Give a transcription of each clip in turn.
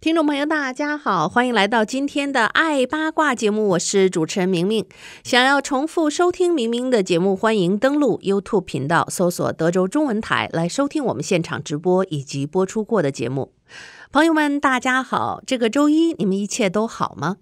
听众朋友，大家好，欢迎来到今天的《爱八卦》节目，我是主持人明明。想要重复收听明明的节目，欢迎登录 YouTube 频道，搜索“德州中文台”来收听我们现场直播以及播出过的节目。朋友们，大家好！这个周一你们一切都好吗？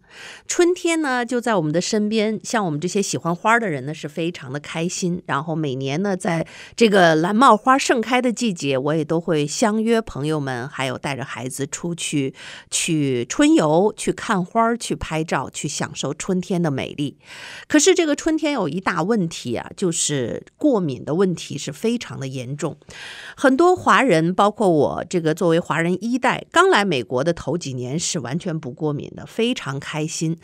春天呢就在我们的身边，像我们这些喜欢花的人呢，是非常的开心。然后每年呢，在这个蓝帽花盛开的季节，我也都会相约朋友们，还有带着孩子出去去春游，去看花，去拍照，去享受春天的美丽。可是这个春天有一大问题啊，就是过敏的问题是非常的严重。很多华人，包括我这个作为华人一代。刚来美国的头几年是完全不过敏的，非常开心。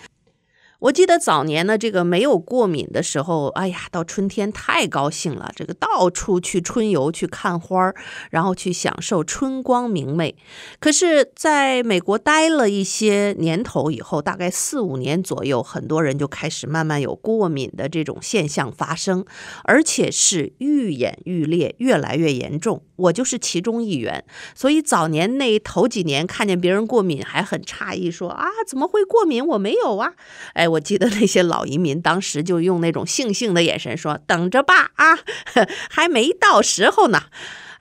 我记得早年呢，这个没有过敏的时候，哎呀，到春天太高兴了，这个到处去春游去看花儿，然后去享受春光明媚。可是，在美国待了一些年头以后，大概四五年左右，很多人就开始慢慢有过敏的这种现象发生，而且是愈演愈烈，越来越严重。我就是其中一员，所以早年那头几年看见别人过敏还很诧异，说啊，怎么会过敏？我没有啊，哎。我记得那些老移民当时就用那种悻悻的眼神说：“等着吧啊，还没到时候呢。”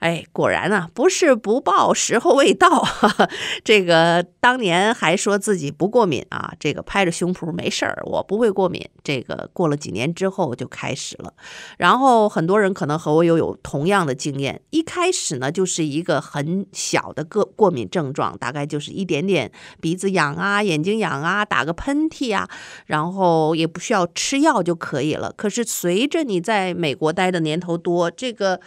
哎，果然呢，不是不报，时候未到。这个当年还说自己不过敏啊，这个拍着胸脯没事儿，我不会过敏。这个过了几年之后就开始了，然后很多人可能和我又有同样的经验。一开始呢，就是一个很小的个过敏症状，大概就是一点点鼻子痒啊，眼睛痒啊，打个喷嚏啊，然后也不需要吃药就可以了。可是随着你在美国待的年头多，这个。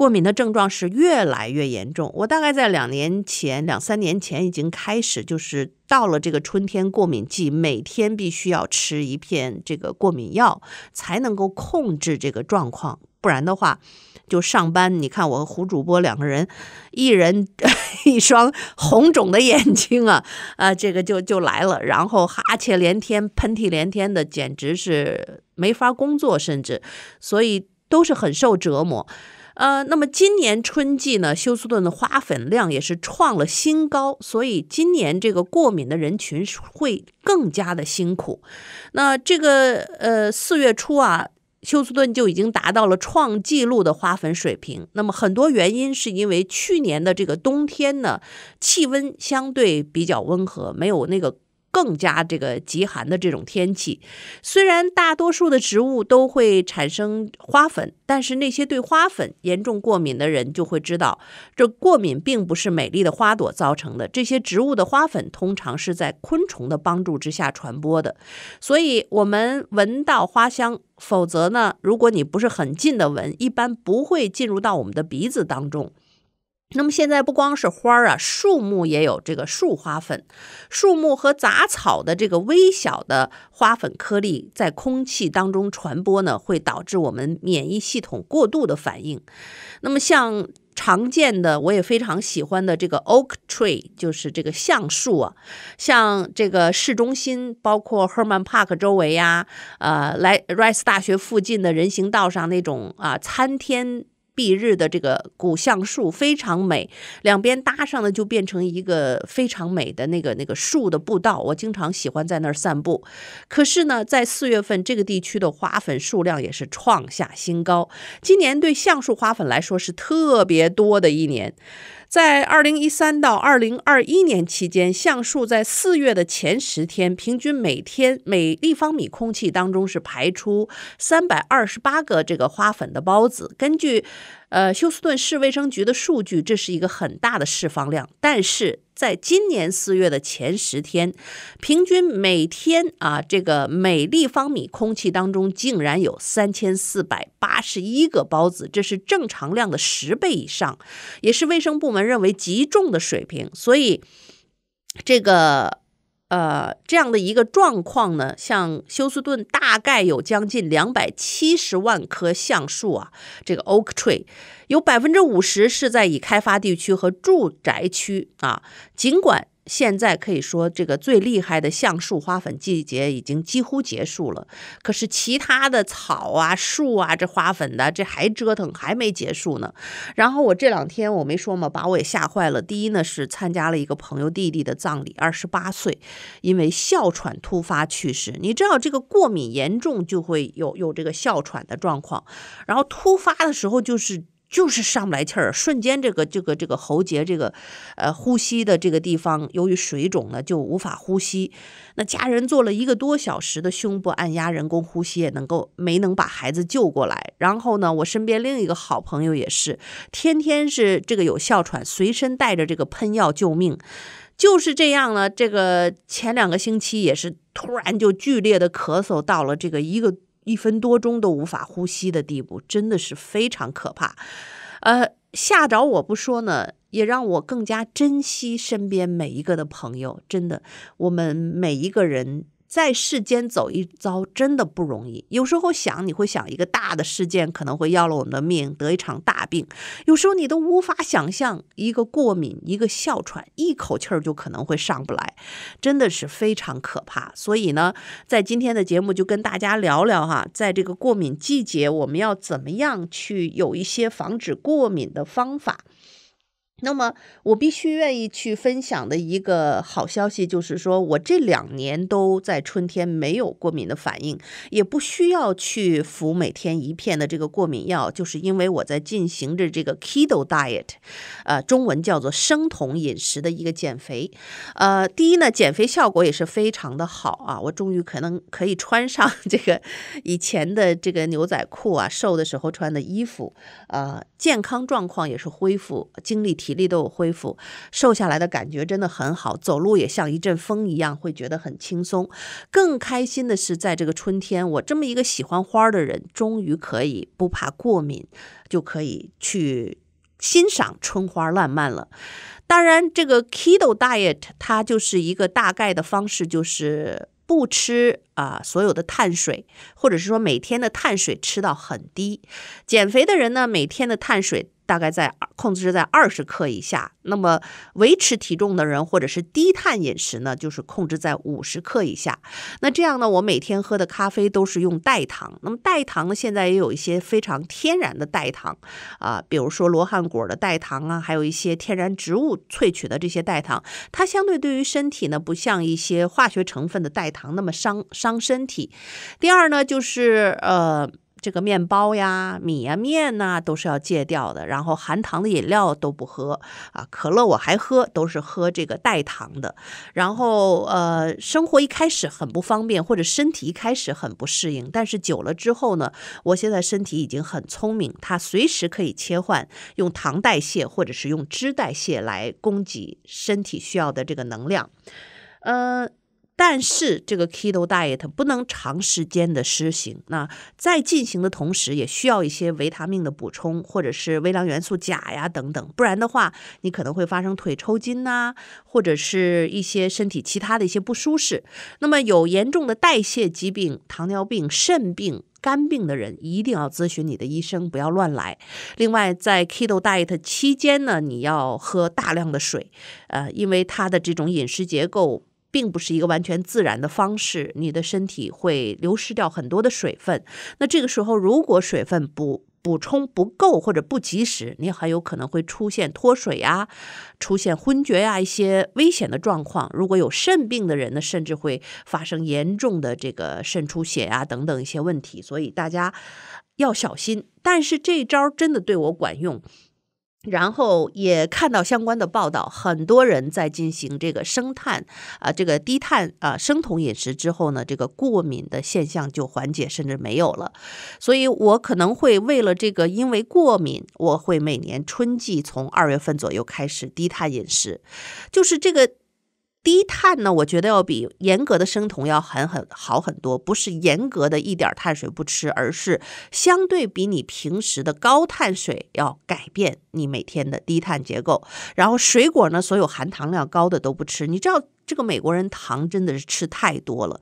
过敏的症状是越来越严重。我大概在两年前、两三年前已经开始，就是到了这个春天过敏季，每天必须要吃一片这个过敏药，才能够控制这个状况。不然的话，就上班。你看，我和胡主播两个人，一人 一双红肿的眼睛啊啊，这个就就来了，然后哈欠连天、喷嚏连天的，简直是没法工作，甚至所以都是很受折磨。呃，那么今年春季呢，休斯顿的花粉量也是创了新高，所以今年这个过敏的人群会更加的辛苦。那这个呃四月初啊，休斯顿就已经达到了创纪录的花粉水平。那么很多原因是因为去年的这个冬天呢，气温相对比较温和，没有那个。更加这个极寒的这种天气，虽然大多数的植物都会产生花粉，但是那些对花粉严重过敏的人就会知道，这过敏并不是美丽的花朵造成的。这些植物的花粉通常是在昆虫的帮助之下传播的，所以我们闻到花香。否则呢，如果你不是很近的闻，一般不会进入到我们的鼻子当中。那么现在不光是花儿啊，树木也有这个树花粉，树木和杂草的这个微小的花粉颗粒在空气当中传播呢，会导致我们免疫系统过度的反应。那么像常见的，我也非常喜欢的这个 oak tree，就是这个橡树啊，像这个市中心，包括 Hermann Park 周围呀，呃，来 Rice 大学附近的人行道上那种啊，参天。蔽日的这个古橡树非常美，两边搭上呢就变成一个非常美的那个那个树的步道，我经常喜欢在那儿散步。可是呢，在四月份这个地区的花粉数量也是创下新高，今年对橡树花粉来说是特别多的一年。在二零一三到二零二一年期间，橡树在四月的前十天，平均每天每立方米空气当中是排出三百二十八个这个花粉的孢子。根据，呃休斯顿市卫生局的数据，这是一个很大的释放量，但是。在今年四月的前十天，平均每天啊，这个每立方米空气当中竟然有三千四百八十一个孢子，这是正常量的十倍以上，也是卫生部门认为极重的水平。所以，这个。呃，这样的一个状况呢，像休斯顿大概有将近两百七十万棵橡树啊，这个 oak tree，有百分之五十是在已开发地区和住宅区啊，尽管。现在可以说这个最厉害的橡树花粉季节已经几乎结束了，可是其他的草啊、树啊，这花粉的这还折腾还没结束呢。然后我这两天我没说嘛，把我也吓坏了。第一呢是参加了一个朋友弟弟的葬礼，二十八岁，因为哮喘突发去世。你知道这个过敏严重就会有有这个哮喘的状况，然后突发的时候就是。就是上不来气儿，瞬间这个这个这个喉结这个，呃，呼吸的这个地方由于水肿呢，就无法呼吸。那家人做了一个多小时的胸部按压人工呼吸，也能够没能把孩子救过来。然后呢，我身边另一个好朋友也是，天天是这个有哮喘，随身带着这个喷药救命。就是这样呢，这个前两个星期也是突然就剧烈的咳嗽，到了这个一个。一分多钟都无法呼吸的地步，真的是非常可怕，呃，吓着我不说呢，也让我更加珍惜身边每一个的朋友。真的，我们每一个人。在世间走一遭真的不容易，有时候想你会想一个大的事件可能会要了我们的命，得一场大病，有时候你都无法想象一个过敏，一个哮喘，一口气儿就可能会上不来，真的是非常可怕。所以呢，在今天的节目就跟大家聊聊哈，在这个过敏季节，我们要怎么样去有一些防止过敏的方法。那么我必须愿意去分享的一个好消息就是说，我这两年都在春天没有过敏的反应，也不需要去服每天一片的这个过敏药，就是因为我在进行着这个 keto diet，呃，中文叫做生酮饮食的一个减肥。呃，第一呢，减肥效果也是非常的好啊，我终于可能可以穿上 这个以前的这个牛仔裤啊，瘦的时候穿的衣服，呃，健康状况也是恢复，精力提体力都有恢复，瘦下来的感觉真的很好，走路也像一阵风一样，会觉得很轻松。更开心的是，在这个春天，我这么一个喜欢花的人，终于可以不怕过敏，就可以去欣赏春花烂漫了。当然，这个 Keto Diet 它就是一个大概的方式，就是不吃啊所有的碳水，或者是说每天的碳水吃到很低。减肥的人呢，每天的碳水。大概在控制在二十克以下，那么维持体重的人或者是低碳饮食呢，就是控制在五十克以下。那这样呢，我每天喝的咖啡都是用代糖。那么代糖呢，现在也有一些非常天然的代糖啊，比如说罗汉果的代糖啊，还有一些天然植物萃取的这些代糖，它相对对于身体呢，不像一些化学成分的代糖那么伤伤身体。第二呢，就是呃。这个面包呀、米呀、面呐，都是要戒掉的。然后含糖的饮料都不喝啊，可乐我还喝，都是喝这个代糖的。然后呃，生活一开始很不方便，或者身体一开始很不适应，但是久了之后呢，我现在身体已经很聪明，它随时可以切换用糖代谢或者是用脂代谢来供给身体需要的这个能量。嗯。但是这个 keto diet 不能长时间的施行，那在进行的同时，也需要一些维他命的补充，或者是微量元素钾呀等等，不然的话，你可能会发生腿抽筋呐，或者是一些身体其他的一些不舒适。那么有严重的代谢疾病、糖尿病、肾病、肝病的人，一定要咨询你的医生，不要乱来。另外，在 keto diet 期间呢，你要喝大量的水，呃，因为它的这种饮食结构。并不是一个完全自然的方式，你的身体会流失掉很多的水分。那这个时候，如果水分补补充不够或者不及时，你很有可能会出现脱水呀、出现昏厥呀一些危险的状况。如果有肾病的人呢，甚至会发生严重的这个肾出血呀等等一些问题。所以大家要小心。但是这招真的对我管用。然后也看到相关的报道，很多人在进行这个生碳啊，这个低碳啊生酮饮食之后呢，这个过敏的现象就缓解，甚至没有了。所以我可能会为了这个，因为过敏，我会每年春季从二月份左右开始低碳饮食，就是这个。低碳呢，我觉得要比严格的生酮要很很好很多，不是严格的一点碳水不吃，而是相对比你平时的高碳水要改变你每天的低碳结构。然后水果呢，所有含糖量高的都不吃。你知道这个美国人糖真的是吃太多了。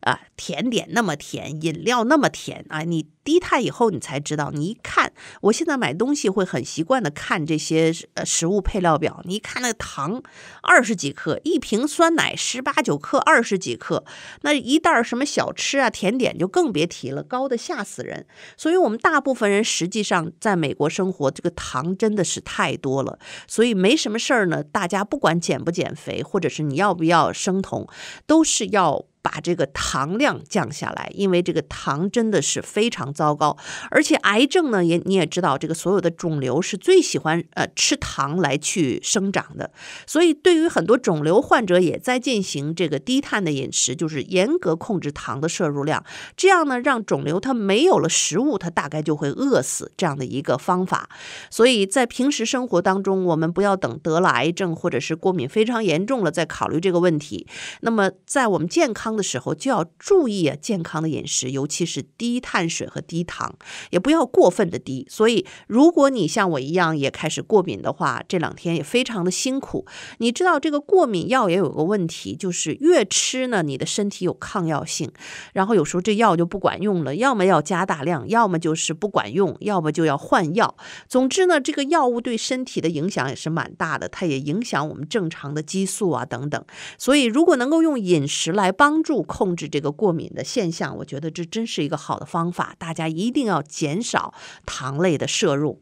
啊，甜点那么甜，饮料那么甜啊！你低碳以后，你才知道。你一看，我现在买东西会很习惯的看这些呃食物配料表。你一看，那糖二十几克，一瓶酸奶十八九克，二十几克。那一袋什么小吃啊，甜点就更别提了，高的吓死人。所以我们大部分人实际上在美国生活，这个糖真的是太多了。所以没什么事儿呢，大家不管减不减肥，或者是你要不要生酮，都是要。把这个糖量降下来，因为这个糖真的是非常糟糕，而且癌症呢也你也知道，这个所有的肿瘤是最喜欢呃吃糖来去生长的，所以对于很多肿瘤患者也在进行这个低碳的饮食，就是严格控制糖的摄入量，这样呢让肿瘤它没有了食物，它大概就会饿死这样的一个方法。所以在平时生活当中，我们不要等得了癌症或者是过敏非常严重了再考虑这个问题。那么在我们健康。的时候就要注意啊，健康的饮食，尤其是低碳水和低糖，也不要过分的低。所以，如果你像我一样也开始过敏的话，这两天也非常的辛苦。你知道这个过敏药也有个问题，就是越吃呢，你的身体有抗药性，然后有时候这药就不管用了，要么要加大量，要么就是不管用，要么就要换药。总之呢，这个药物对身体的影响也是蛮大的，它也影响我们正常的激素啊等等。所以，如果能够用饮食来帮。帮助控制这个过敏的现象，我觉得这真是一个好的方法。大家一定要减少糖类的摄入。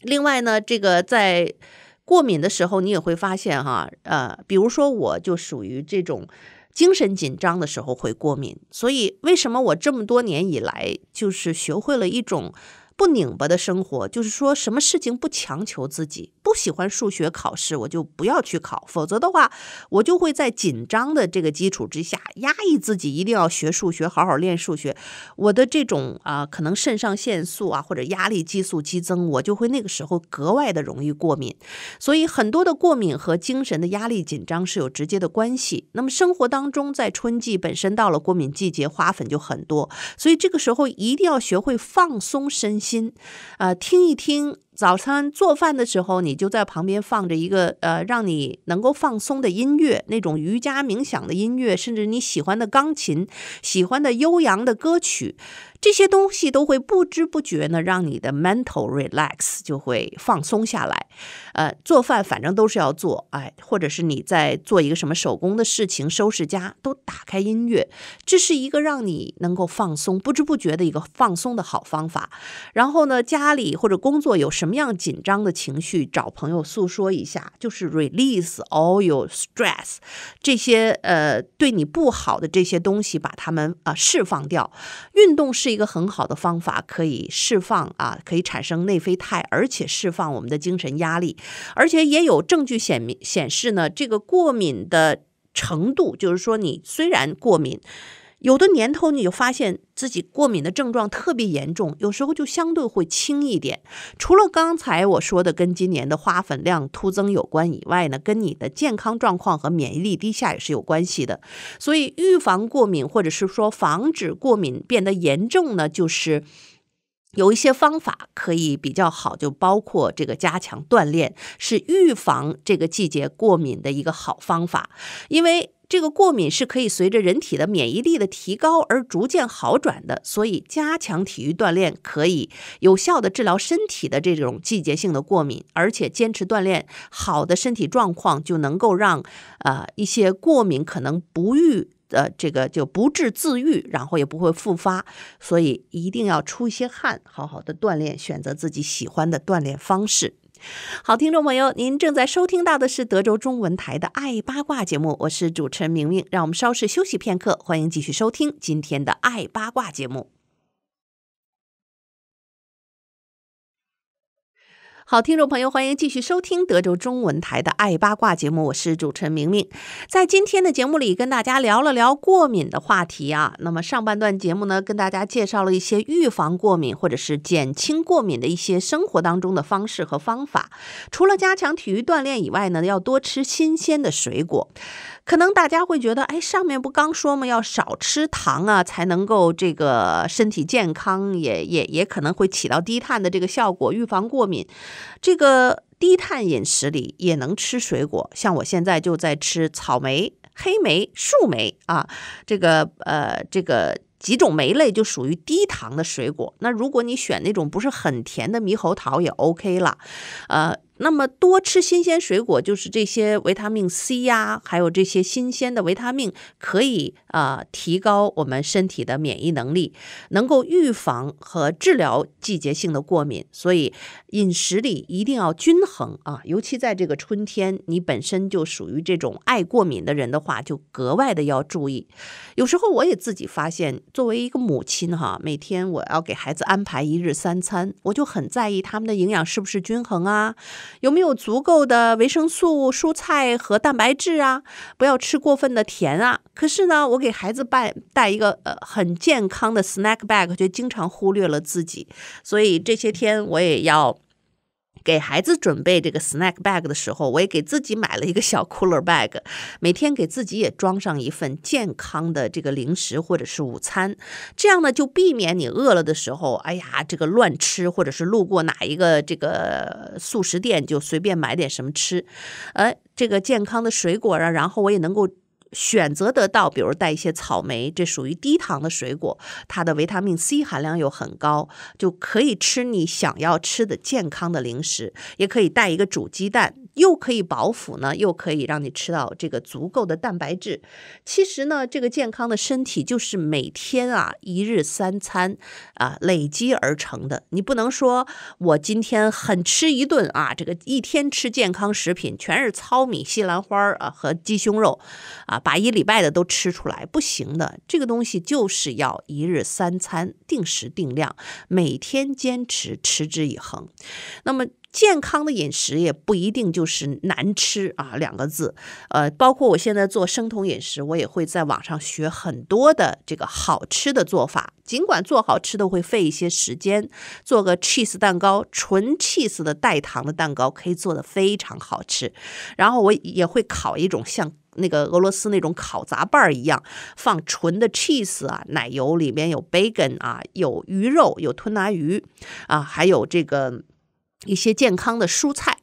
另外呢，这个在过敏的时候，你也会发现哈，呃，比如说我就属于这种精神紧张的时候会过敏。所以，为什么我这么多年以来就是学会了一种？不拧巴的生活，就是说什么事情不强求自己。不喜欢数学考试，我就不要去考。否则的话，我就会在紧张的这个基础之下压抑自己，一定要学数学，好好练数学。我的这种啊，可能肾上腺素啊或者压力激素激增，我就会那个时候格外的容易过敏。所以很多的过敏和精神的压力紧张是有直接的关系。那么生活当中，在春季本身到了过敏季节，花粉就很多，所以这个时候一定要学会放松身。心，啊，听一听早餐做饭的时候，你就在旁边放着一个呃，让你能够放松的音乐，那种瑜伽冥想的音乐，甚至你喜欢的钢琴、喜欢的悠扬的歌曲。这些东西都会不知不觉呢，让你的 mental relax 就会放松下来。呃，做饭反正都是要做，哎，或者是你在做一个什么手工的事情，收拾家都打开音乐，这是一个让你能够放松、不知不觉的一个放松的好方法。然后呢，家里或者工作有什么样紧张的情绪，找朋友诉说一下，就是 release all your stress，这些呃对你不好的这些东西，把它们啊释放掉。运动是。一个很好的方法可以释放啊，可以产生内啡肽，而且释放我们的精神压力，而且也有证据显明显示呢，这个过敏的程度，就是说你虽然过敏。有的年头，你就发现自己过敏的症状特别严重，有时候就相对会轻一点。除了刚才我说的跟今年的花粉量突增有关以外呢，跟你的健康状况和免疫力低下也是有关系的。所以，预防过敏或者是说防止过敏变得严重呢，就是有一些方法可以比较好，就包括这个加强锻炼，是预防这个季节过敏的一个好方法，因为。这个过敏是可以随着人体的免疫力的提高而逐渐好转的，所以加强体育锻炼可以有效的治疗身体的这种季节性的过敏，而且坚持锻炼，好的身体状况就能够让呃一些过敏可能不愈的这个就不治自愈，然后也不会复发，所以一定要出一些汗，好好的锻炼，选择自己喜欢的锻炼方式。好，听众朋友，您正在收听到的是德州中文台的《爱八卦》节目，我是主持人明明。让我们稍事休息片刻，欢迎继续收听今天的《爱八卦》节目。好，听众朋友，欢迎继续收听德州中文台的《爱八卦》节目，我是主持人明明。在今天的节目里，跟大家聊了聊过敏的话题啊。那么上半段节目呢，跟大家介绍了一些预防过敏或者是减轻过敏的一些生活当中的方式和方法。除了加强体育锻炼以外呢，要多吃新鲜的水果。可能大家会觉得，哎，上面不刚说吗？要少吃糖啊，才能够这个身体健康，也也也可能会起到低碳的这个效果，预防过敏。这个低碳饮食里也能吃水果，像我现在就在吃草莓、黑莓、树莓啊，这个呃，这个几种莓类就属于低糖的水果。那如果你选那种不是很甜的猕猴桃也 OK 了，呃。那么多吃新鲜水果，就是这些维他命 C 呀，还有这些新鲜的维他命，可以呃提高我们身体的免疫能力，能够预防和治疗季节性的过敏。所以饮食里一定要均衡啊，尤其在这个春天，你本身就属于这种爱过敏的人的话，就格外的要注意。有时候我也自己发现，作为一个母亲哈，每天我要给孩子安排一日三餐，我就很在意他们的营养是不是均衡啊。有没有足够的维生素、蔬菜和蛋白质啊？不要吃过分的甜啊。可是呢，我给孩子带带一个呃很健康的 snack bag，就经常忽略了自己。所以这些天我也要。给孩子准备这个 snack bag 的时候，我也给自己买了一个小 cooler bag，每天给自己也装上一份健康的这个零食或者是午餐，这样呢就避免你饿了的时候，哎呀这个乱吃，或者是路过哪一个这个速食店就随便买点什么吃，哎这个健康的水果啊，然后我也能够。选择得到，比如带一些草莓，这属于低糖的水果，它的维他命 C 含量又很高，就可以吃你想要吃的健康的零食，也可以带一个煮鸡蛋，又可以饱腹呢，又可以让你吃到这个足够的蛋白质。其实呢，这个健康的身体就是每天啊一日三餐啊累积而成的。你不能说我今天很吃一顿啊，这个一天吃健康食品，全是糙米、西兰花啊和鸡胸肉啊。把一礼拜的都吃出来不行的，这个东西就是要一日三餐定时定量，每天坚持持之以恒。那么健康的饮食也不一定就是难吃啊两个字。呃，包括我现在做生酮饮食，我也会在网上学很多的这个好吃的做法。尽管做好吃的会费一些时间，做个 cheese 蛋糕，纯 cheese 的代糖的蛋糕可以做的非常好吃。然后我也会烤一种像。那个俄罗斯那种烤杂拌儿一样，放纯的 cheese 啊，奶油里面有 bacon 啊，有鱼肉，有吞拿鱼啊，还有这个一些健康的蔬菜，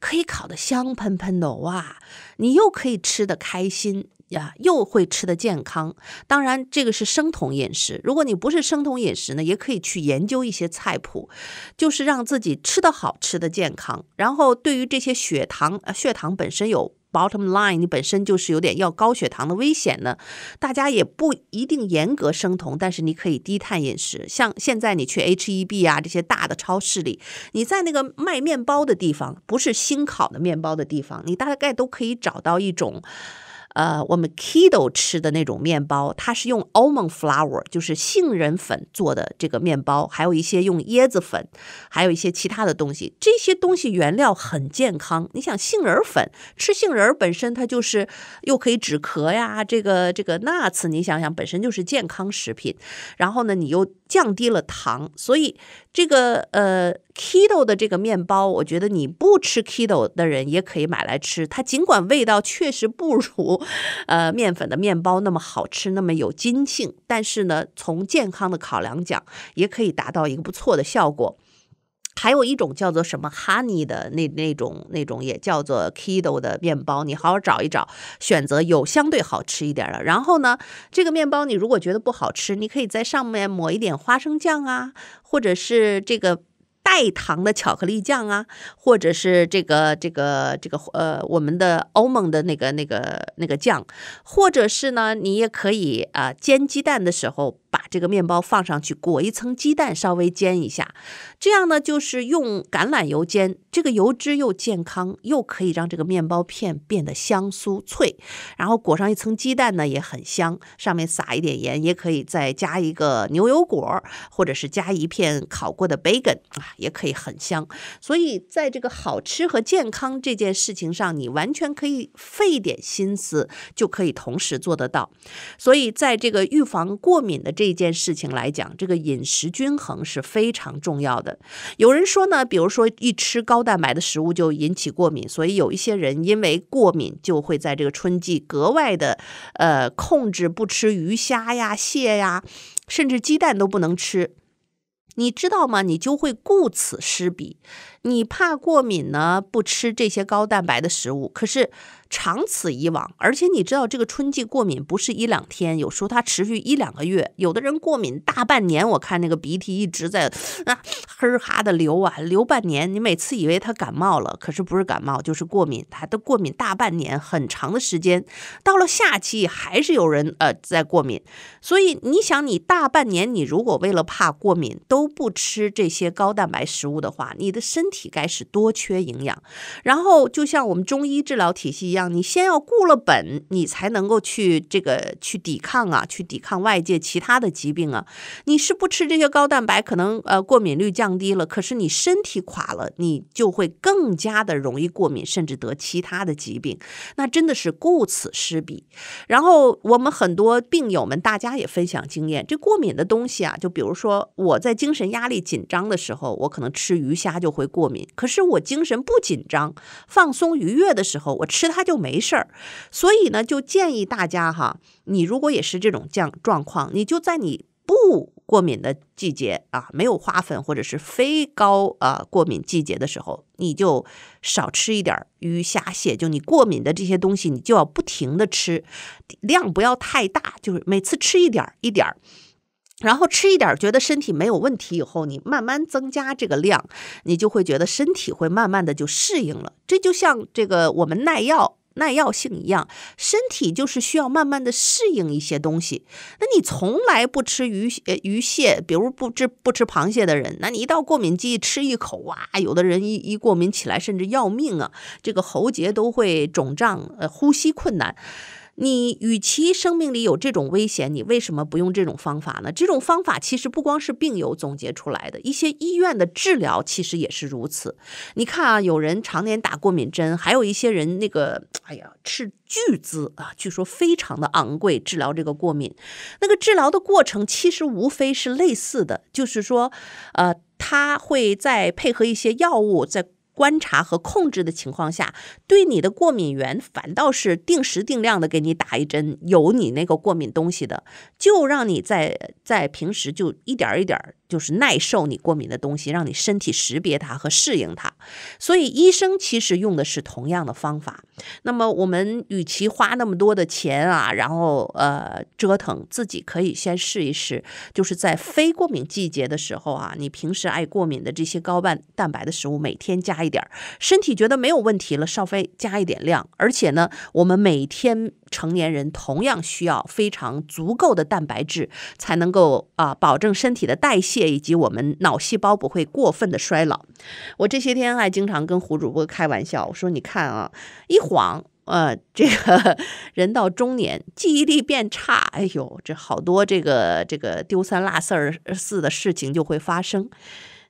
可以烤的香喷喷的，哇，你又可以吃的开心。呀，又会吃的健康。当然，这个是生酮饮食。如果你不是生酮饮食呢，也可以去研究一些菜谱，就是让自己吃的好，吃的健康。然后，对于这些血糖，血糖本身有 bottom line，你本身就是有点要高血糖的危险呢。大家也不一定严格生酮，但是你可以低碳饮食。像现在你去 H E B 啊这些大的超市里，你在那个卖面包的地方，不是新烤的面包的地方，你大概都可以找到一种。呃，我们 Kido 吃的那种面包，它是用 almond flour，就是杏仁粉做的这个面包，还有一些用椰子粉，还有一些其他的东西。这些东西原料很健康。你想，杏仁粉吃杏仁本身，它就是又可以止咳呀，这个这个那次你想想，本身就是健康食品。然后呢，你又。降低了糖，所以这个呃 keto 的这个面包，我觉得你不吃 keto 的人也可以买来吃。它尽管味道确实不如呃 面粉的面包那么好吃，那么有筋性，但是呢，从健康的考量讲，也可以达到一个不错的效果。还有一种叫做什么 honey 的那那种那种也叫做 kido 的面包，你好好找一找，选择有相对好吃一点的。然后呢，这个面包你如果觉得不好吃，你可以在上面抹一点花生酱啊，或者是这个带糖的巧克力酱啊，或者是这个这个这个呃我们的欧盟的那个那个那个酱，或者是呢，你也可以啊煎鸡蛋的时候。把这个面包放上去，裹一层鸡蛋，稍微煎一下。这样呢，就是用橄榄油煎，这个油脂又健康，又可以让这个面包片变得香酥脆。然后裹上一层鸡蛋呢，也很香。上面撒一点盐，也可以再加一个牛油果，或者是加一片烤过的 bacon 啊，也可以很香。所以，在这个好吃和健康这件事情上，你完全可以费点心思，就可以同时做得到。所以，在这个预防过敏的这，这件事情来讲，这个饮食均衡是非常重要的。有人说呢，比如说一吃高蛋白的食物就引起过敏，所以有一些人因为过敏就会在这个春季格外的呃控制不吃鱼虾呀、蟹呀，甚至鸡蛋都不能吃。你知道吗？你就会顾此失彼，你怕过敏呢，不吃这些高蛋白的食物，可是。长此以往，而且你知道这个春季过敏不是一两天，有时候它持续一两个月，有的人过敏大半年。我看那个鼻涕一直在啊，哈哈的流啊，流半年。你每次以为他感冒了，可是不是感冒，就是过敏，他都过敏大半年，很长的时间。到了夏季还是有人呃在过敏，所以你想，你大半年你如果为了怕过敏都不吃这些高蛋白食物的话，你的身体该是多缺营养。然后就像我们中医治疗体系。这样，你先要固了本，你才能够去这个去抵抗啊，去抵抗外界其他的疾病啊。你是不吃这些高蛋白，可能呃过敏率降低了，可是你身体垮了，你就会更加的容易过敏，甚至得其他的疾病，那真的是顾此失彼。然后我们很多病友们，大家也分享经验，这过敏的东西啊，就比如说我在精神压力紧张的时候，我可能吃鱼虾就会过敏，可是我精神不紧张，放松愉悦的时候，我吃它。就没事儿，所以呢，就建议大家哈，你如果也是这种降状况，你就在你不过敏的季节啊，没有花粉或者是非高啊过敏季节的时候，你就少吃一点鱼虾蟹。就你过敏的这些东西，你就要不停的吃，量不要太大，就是每次吃一点一点。然后吃一点，觉得身体没有问题，以后你慢慢增加这个量，你就会觉得身体会慢慢的就适应了。这就像这个我们耐药耐药性一样，身体就是需要慢慢的适应一些东西。那你从来不吃鱼呃鱼蟹，比如不吃不吃螃蟹的人，那你一到过敏季吃一口哇，有的人一一过敏起来甚至要命啊，这个喉结都会肿胀，呃呼吸困难。你与其生命里有这种危险，你为什么不用这种方法呢？这种方法其实不光是病友总结出来的，一些医院的治疗其实也是如此。你看啊，有人常年打过敏针，还有一些人那个，哎呀，斥巨资啊，据说非常的昂贵治疗这个过敏。那个治疗的过程其实无非是类似的，就是说，呃，他会再配合一些药物在。观察和控制的情况下，对你的过敏源反倒是定时定量的给你打一针，有你那个过敏东西的，就让你在在平时就一点一点就是耐受你过敏的东西，让你身体识别它和适应它。所以医生其实用的是同样的方法。那么我们与其花那么多的钱啊，然后呃折腾，自己可以先试一试，就是在非过敏季节的时候啊，你平时爱过敏的这些高半蛋白的食物，每天加。一点，身体觉得没有问题了，稍微加一点量。而且呢，我们每天成年人同样需要非常足够的蛋白质，才能够啊保证身体的代谢以及我们脑细胞不会过分的衰老。我这些天还经常跟胡主播开玩笑，我说你看啊，一晃呃，这个 人到中年，记忆力变差，哎呦，这好多这个这个丢三落四似的事情就会发生。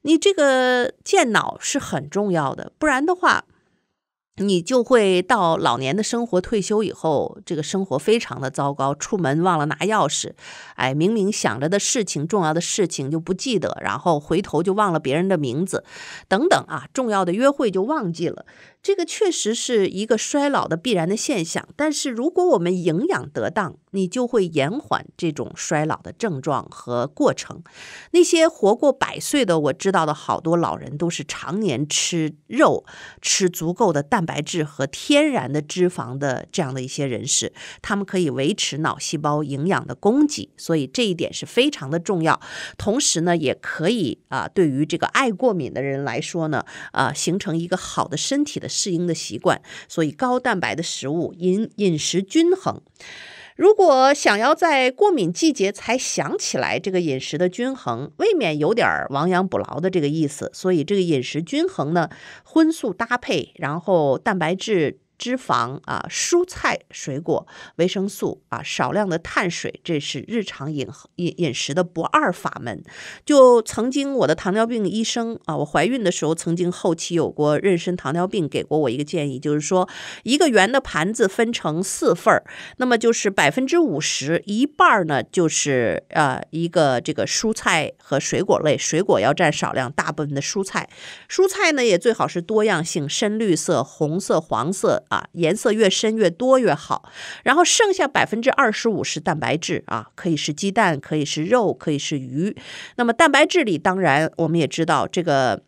你这个健脑是很重要的，不然的话，你就会到老年的生活，退休以后，这个生活非常的糟糕。出门忘了拿钥匙，哎，明明想着的事情、重要的事情就不记得，然后回头就忘了别人的名字，等等啊，重要的约会就忘记了。这个确实是一个衰老的必然的现象，但是如果我们营养得当，你就会延缓这种衰老的症状和过程。那些活过百岁的，我知道的好多老人都是常年吃肉、吃足够的蛋白质和天然的脂肪的这样的一些人士，他们可以维持脑细胞营养的供给，所以这一点是非常的重要。同时呢，也可以啊，对于这个爱过敏的人来说呢，啊，形成一个好的身体的。适应的习惯，所以高蛋白的食物饮饮食均衡。如果想要在过敏季节才想起来这个饮食的均衡，未免有点儿亡羊补牢的这个意思。所以这个饮食均衡呢，荤素搭配，然后蛋白质。脂肪啊，蔬菜、水果、维生素啊，少量的碳水，这是日常饮饮饮食的不二法门。就曾经我的糖尿病医生啊，我怀孕的时候曾经后期有过妊娠糖尿病，给过我一个建议，就是说一个圆的盘子分成四份儿，那么就是百分之五十一半呢，就是呃一个这个蔬菜和水果类，水果要占少量，大部分的蔬菜，蔬菜呢也最好是多样性，深绿色、红色、黄色。啊，颜色越深越多越好，然后剩下百分之二十五是蛋白质啊，可以是鸡蛋，可以是肉，可以是鱼。那么蛋白质里，当然我们也知道这个。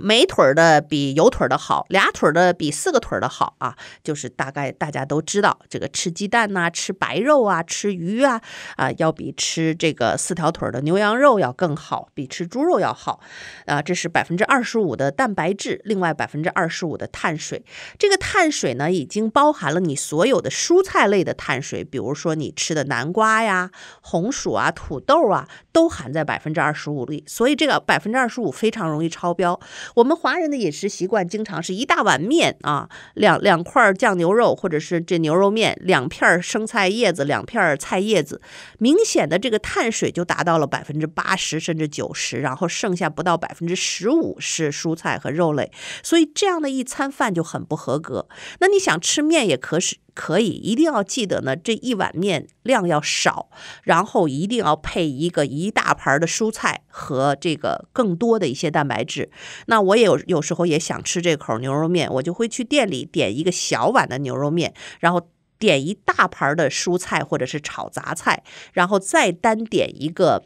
没腿儿的比有腿儿的好，俩腿儿的比四个腿儿的好啊！就是大概大家都知道，这个吃鸡蛋呐、吃白肉啊、吃鱼啊啊，要比吃这个四条腿的牛羊肉要更好，比吃猪肉要好啊。这是百分之二十五的蛋白质，另外百分之二十五的碳水。这个碳水呢，已经包含了你所有的蔬菜类的碳水，比如说你吃的南瓜呀、红薯啊、土豆啊，都含在百分之二十五里。所以这个百分之二十五非常容易超标。我们华人的饮食习惯经常是一大碗面啊，两两块酱牛肉，或者是这牛肉面，两片生菜叶子，两片菜叶子，明显的这个碳水就达到了百分之八十甚至九十，然后剩下不到百分之十五是蔬菜和肉类，所以这样的一餐饭就很不合格。那你想吃面也可使。可以，一定要记得呢。这一碗面量要少，然后一定要配一个一大盘的蔬菜和这个更多的一些蛋白质。那我也有有时候也想吃这口牛肉面，我就会去店里点一个小碗的牛肉面，然后点一大盘的蔬菜或者是炒杂菜，然后再单点一个。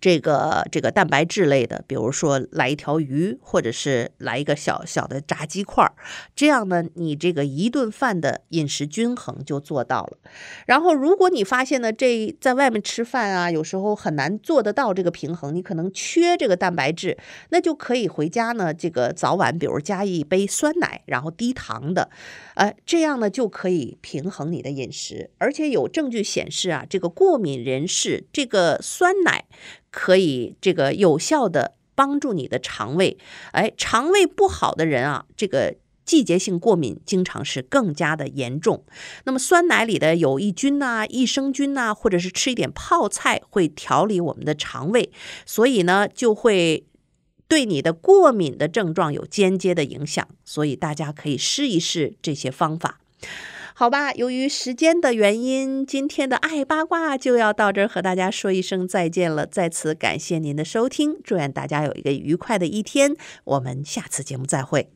这个这个蛋白质类的，比如说来一条鱼，或者是来一个小小的炸鸡块儿，这样呢，你这个一顿饭的饮食均衡就做到了。然后，如果你发现呢，这在外面吃饭啊，有时候很难做得到这个平衡，你可能缺这个蛋白质，那就可以回家呢，这个早晚，比如加一杯酸奶，然后低糖的，呃，这样呢就可以平衡你的饮食。而且有证据显示啊，这个过敏人士，这个酸奶。可以这个有效的帮助你的肠胃，哎，肠胃不好的人啊，这个季节性过敏经常是更加的严重。那么酸奶里的有益菌呐、益生菌呐，或者是吃一点泡菜，会调理我们的肠胃，所以呢，就会对你的过敏的症状有间接的影响。所以大家可以试一试这些方法。好吧，由于时间的原因，今天的爱八卦就要到这儿，和大家说一声再见了。再次感谢您的收听，祝愿大家有一个愉快的一天。我们下次节目再会。